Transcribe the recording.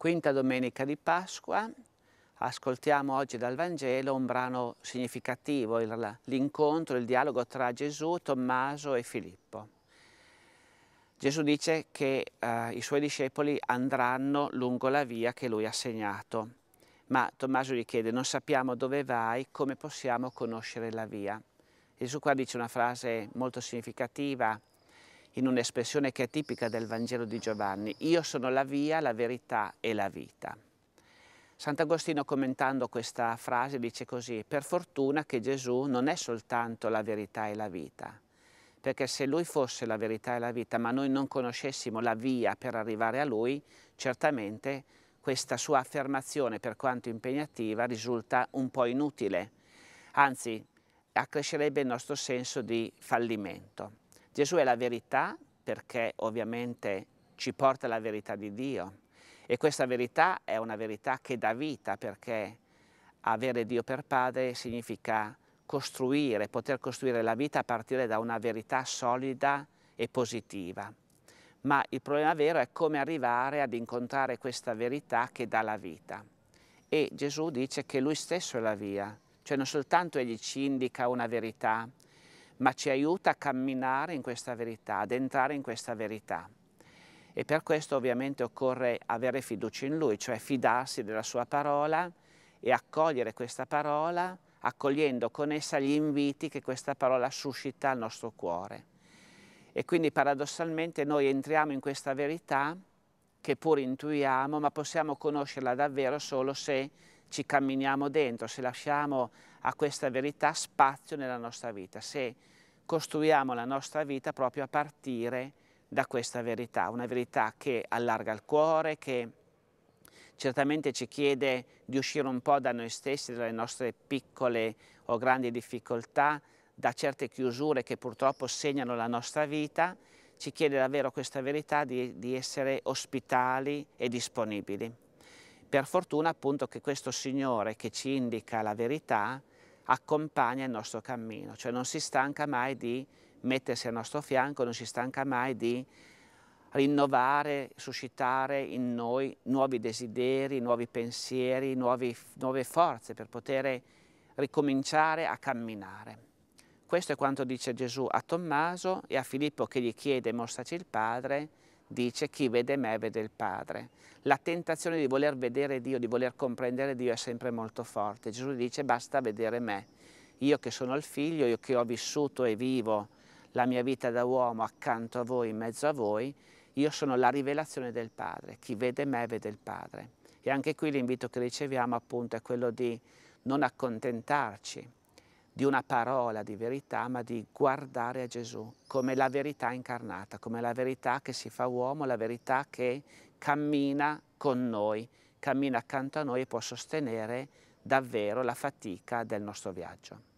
Quinta domenica di Pasqua, ascoltiamo oggi dal Vangelo un brano significativo, l'incontro, il dialogo tra Gesù, Tommaso e Filippo. Gesù dice che eh, i suoi discepoli andranno lungo la via che lui ha segnato, ma Tommaso gli chiede non sappiamo dove vai, come possiamo conoscere la via. Gesù qua dice una frase molto significativa, in un'espressione che è tipica del Vangelo di Giovanni, io sono la via, la verità e la vita. Sant'Agostino commentando questa frase dice così, per fortuna che Gesù non è soltanto la verità e la vita, perché se Lui fosse la verità e la vita, ma noi non conoscessimo la via per arrivare a Lui, certamente questa sua affermazione, per quanto impegnativa, risulta un po' inutile, anzi accrescerebbe il nostro senso di fallimento. Gesù è la verità perché ovviamente ci porta la verità di Dio e questa verità è una verità che dà vita perché avere Dio per padre significa costruire, poter costruire la vita a partire da una verità solida e positiva. Ma il problema vero è come arrivare ad incontrare questa verità che dà la vita. E Gesù dice che Lui stesso è la via, cioè non soltanto Egli ci indica una verità, ma ci aiuta a camminare in questa verità, ad entrare in questa verità. E per questo ovviamente occorre avere fiducia in Lui, cioè fidarsi della Sua parola e accogliere questa parola, accogliendo con essa gli inviti che questa parola suscita al nostro cuore. E quindi paradossalmente noi entriamo in questa verità che pur intuiamo, ma possiamo conoscerla davvero solo se ci camminiamo dentro, se lasciamo a questa verità spazio nella nostra vita, se costruiamo la nostra vita proprio a partire da questa verità, una verità che allarga il cuore, che certamente ci chiede di uscire un po' da noi stessi, dalle nostre piccole o grandi difficoltà, da certe chiusure che purtroppo segnano la nostra vita, ci chiede davvero questa verità di, di essere ospitali e disponibili. Per fortuna appunto che questo Signore che ci indica la verità accompagna il nostro cammino, cioè non si stanca mai di mettersi al nostro fianco, non si stanca mai di rinnovare, suscitare in noi nuovi desideri, nuovi pensieri, nuovi, nuove forze per poter ricominciare a camminare. Questo è quanto dice Gesù a Tommaso e a Filippo che gli chiede mostraci il Padre dice chi vede me vede il Padre. La tentazione di voler vedere Dio, di voler comprendere Dio è sempre molto forte. Gesù dice basta vedere me. Io che sono il figlio, io che ho vissuto e vivo la mia vita da uomo accanto a voi, in mezzo a voi, io sono la rivelazione del Padre. Chi vede me vede il Padre. E anche qui l'invito che riceviamo appunto è quello di non accontentarci di una parola di verità, ma di guardare a Gesù come la verità incarnata, come la verità che si fa uomo, la verità che cammina con noi, cammina accanto a noi e può sostenere davvero la fatica del nostro viaggio.